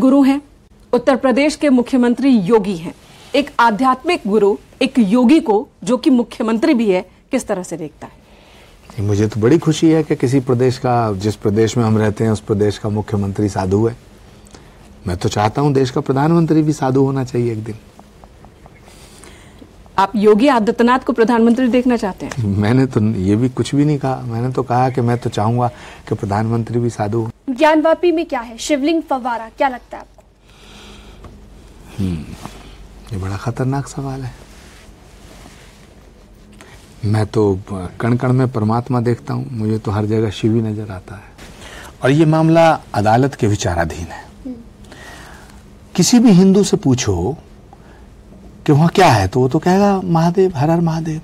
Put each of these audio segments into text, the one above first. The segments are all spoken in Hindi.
गुरु हैं उत्तर प्रदेश के मुख्यमंत्री योगी हैं एक आध्यात्मिक गुरु एक योगी को जो कि मुख्यमंत्री भी है किस तरह से देखता है मुझे तो बड़ी खुशी है कि किसी प्रदेश का जिस प्रदेश में हम रहते हैं उस प्रदेश का मुख्यमंत्री साधु है मैं तो चाहता हूं देश का प्रधानमंत्री भी साधु होना चाहिए एक दिन आप योगी आदित्यनाथ को प्रधानमंत्री देखना चाहते हैं मैंने तो ये भी कुछ भी नहीं कहा मैंने तो कहा कि मैं तो चाहूंगा कि प्रधानमंत्री भी साधु हो ज्ञानवापी में क्या है शिवलिंग फवारा क्या लगता है आपको हम्म, ये बड़ा खतरनाक सवाल है मैं तो कण कण में परमात्मा देखता हूँ मुझे तो हर जगह शिव ही नजर आता है और ये मामला अदालत के विचाराधीन है हम्म। किसी भी हिंदू से पूछो कि वहां क्या है तो वो तो कहेगा महादेव हर हर महादेव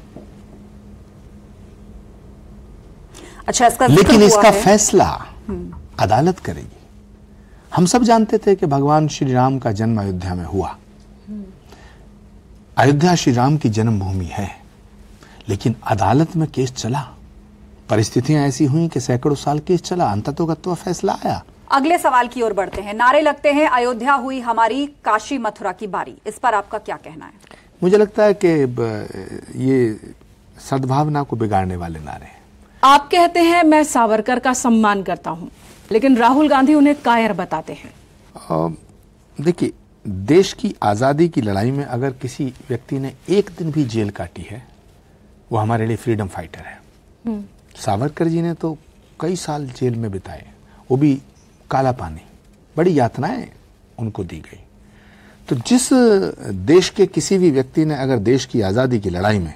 अच्छा इसका लेकिन इसका फैसला हम्म। अदालत करेगी हम सब जानते थे कि भगवान श्री राम का जन्म अयोध्या में हुआ हम्म। अयोध्या श्री राम की जन्मभूमि है लेकिन अदालत में केस चला परिस्थितियां ऐसी हुई कि सैकड़ों साल केस चला अंततोगत्व फैसला आया अगले सवाल की ओर बढ़ते हैं नारे लगते हैं अयोध्या हुई हमारी काशी मथुरा की बारी इस पर आपका क्या कहना है मुझे लगता है कि ये सद्भावना को बिगाड़ने वाले नारे हैं आप कहते हैं मैं सावरकर का सम्मान करता हूं लेकिन राहुल गांधी उन्हें कायर बताते हैं देखिए देश की आज़ादी की लड़ाई में अगर किसी व्यक्ति ने एक दिन भी जेल काटी है वो हमारे लिए फ्रीडम फाइटर है हम्म। सावरकर जी ने तो कई साल जेल में बिताए वो भी काला पानी बड़ी यातनाएं उनको दी गई तो जिस देश के किसी भी व्यक्ति ने अगर देश की आज़ादी की लड़ाई में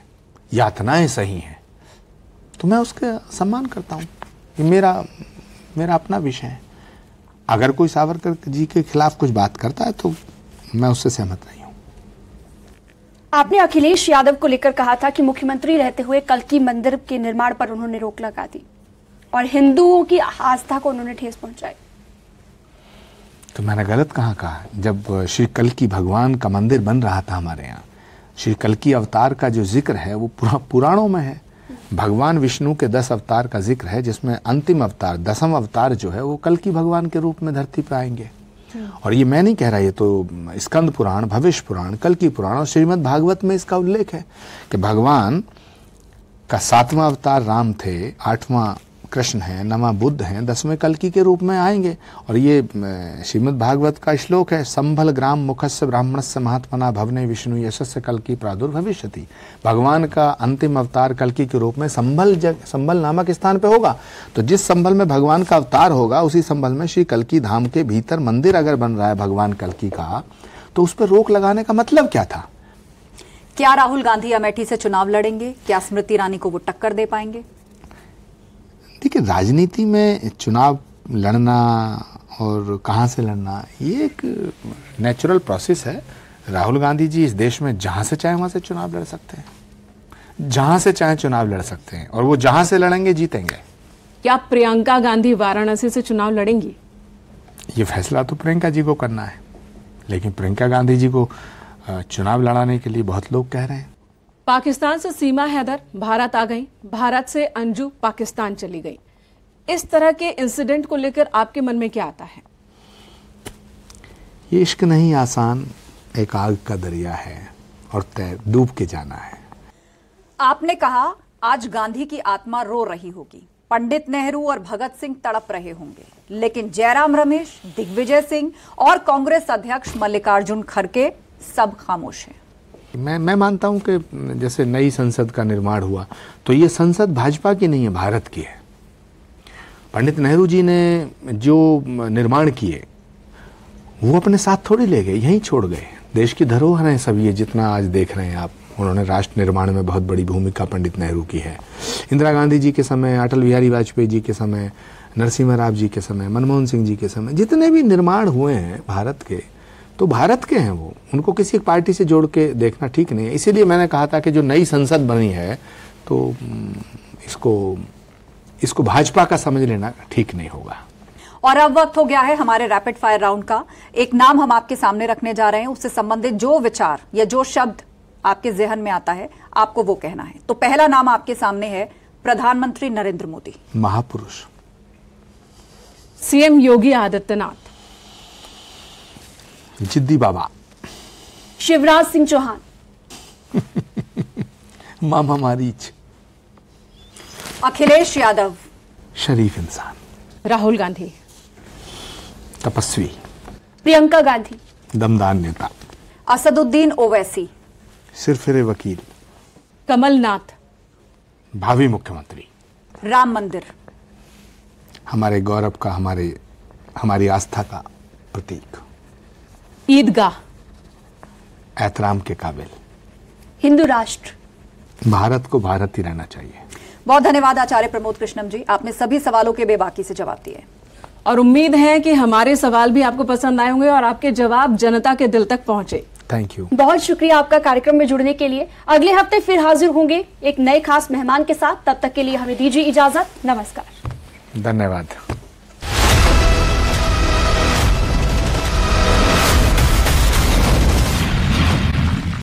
यातनाएं सही हैं तो मैं उसका सम्मान करता हूं ये मेरा मेरा अपना विषय है अगर कोई सावरकर जी के खिलाफ कुछ बात करता है तो मैं उससे सहमत नहीं हूं आपने अखिलेश यादव को लेकर कहा था कि मुख्यमंत्री रहते हुए कल की मंदिर के निर्माण पर उन्होंने रोक लगा दी और हिंदुओं की आस्था को उन्होंने ठेस पहुंचाई तो मैंने गलत कहाँ कहा जब श्री कल की भगवान का मंदिर बन रहा था हमारे यहाँ श्री कल की अवतार का जो जिक्र है वो पुरा, पुराणों में है भगवान विष्णु के दस अवतार का जिक्र है जिसमें अंतिम अवतार दसम अवतार जो है वो कल की भगवान के रूप में धरती पर आएंगे हम्म। और ये मैं नहीं कह रहा ये तो स्कंद पुराण भविष्य पुराण कल की पुराण और श्रीमद् भागवत में इसका उल्लेख है कि भगवान का सातवां अवतार राम थे आठवां कृष्ण हैं नमा बुद्ध हैं दसवें कलकी के रूप में आएंगे और ये श्रीमद् भागवत का श्लोक है संभल ग्राम मुखस्य ब्राह्मण से महात्मना भवने विष्णु यशस्य कलकी प्रादुर्भविष्य भगवान का अंतिम अवतार कलकी के रूप में संभल जग संभल नामक स्थान पे होगा तो जिस संभल में भगवान का अवतार होगा उसी संभल में श्री कलकी धाम के भीतर मंदिर अगर बन रहा है भगवान कलकी का तो उस पर रोक लगाने का मतलब क्या था क्या राहुल गांधी अमेठी से चुनाव लड़ेंगे क्या स्मृति ईरानी को वो टक्कर दे पाएंगे देखिए राजनीति में चुनाव लड़ना और कहाँ से लड़ना ये एक नेचुरल प्रोसेस है राहुल गांधी जी इस देश में जहाँ से चाहे वहाँ से चुनाव लड़ सकते हैं जहाँ से चाहे चुनाव लड़ सकते हैं और वो जहाँ से लड़ेंगे जीतेंगे क्या प्रियंका गांधी वाराणसी से चुनाव लड़ेंगी ये फैसला तो प्रियंका जी को करना है लेकिन प्रियंका गांधी जी को चुनाव लड़ाने के लिए बहुत लोग कह रहे हैं पाकिस्तान से सीमा हैदर भारत आ गई भारत से अंजू पाकिस्तान चली गई इस तरह के इंसिडेंट को लेकर आपके मन में क्या आता है ये इश्क नहीं आसान एक आग का दरिया है और तय डूब के जाना है आपने कहा आज गांधी की आत्मा रो रही होगी पंडित नेहरू और भगत सिंह तड़प रहे होंगे लेकिन जयराम रमेश दिग्विजय सिंह और कांग्रेस अध्यक्ष मल्लिकार्जुन खड़के सब खामोश हैं मैं मैं मानता हूं कि जैसे नई संसद का निर्माण हुआ तो ये संसद भाजपा की नहीं है भारत की है पंडित नेहरू जी ने जो निर्माण किए वो अपने साथ थोड़ी ले गए यहीं छोड़ गए देश की धरोहर हैं सब ये जितना आज देख रहे हैं आप उन्होंने राष्ट्र निर्माण में बहुत बड़ी भूमिका पंडित नेहरू की है इंदिरा गांधी जी के समय अटल बिहारी वाजपेयी जी के समय नरसिम्हा राव जी के समय मनमोहन सिंह जी के समय जितने भी निर्माण हुए हैं भारत के तो भारत के हैं वो उनको किसी एक पार्टी से जोड़ के देखना ठीक नहीं है इसीलिए मैंने कहा था कि जो नई संसद बनी है तो हम्म, इसको इसको भाजपा का समझ लेना ठीक नहीं होगा और अब वक्त हो गया है हमारे रैपिड फायर राउंड का एक नाम हम आपके सामने रखने जा रहे हैं उससे संबंधित जो विचार या जो शब्द आपके जहन में आता है आपको वो कहना है तो पहला नाम आपके सामने है प्रधानमंत्री नरेंद्र मोदी महापुरुष सीएम योगी आदित्यनाथ जिद्दी बाबा शिवराज सिंह चौहान मामा मारीच अखिलेश यादव शरीफ इंसान राहुल गांधी तपस्वी प्रियंका गांधी दमदार नेता असदुद्दीन ओवैसी सिरफिरे वकील कमलनाथ भावी मुख्यमंत्री राम मंदिर हमारे गौरव का हमारे हमारी आस्था का प्रतीक ईदगाह एहतराम के काबिल हिंदू राष्ट्र भारत को भारत ही रहना चाहिए बहुत धन्यवाद आचार्य प्रमोद कृष्णम जी आपने सभी सवालों के बेबाकी से जवाब दिए और उम्मीद है कि हमारे सवाल भी आपको पसंद आए होंगे और आपके जवाब जनता के दिल तक पहुंचे थैंक यू बहुत शुक्रिया आपका कार्यक्रम में जुड़ने के लिए अगले हफ्ते फिर हाजिर होंगे एक नए खास मेहमान के साथ तब तक के लिए हमें दीजिए इजाजत नमस्कार धन्यवाद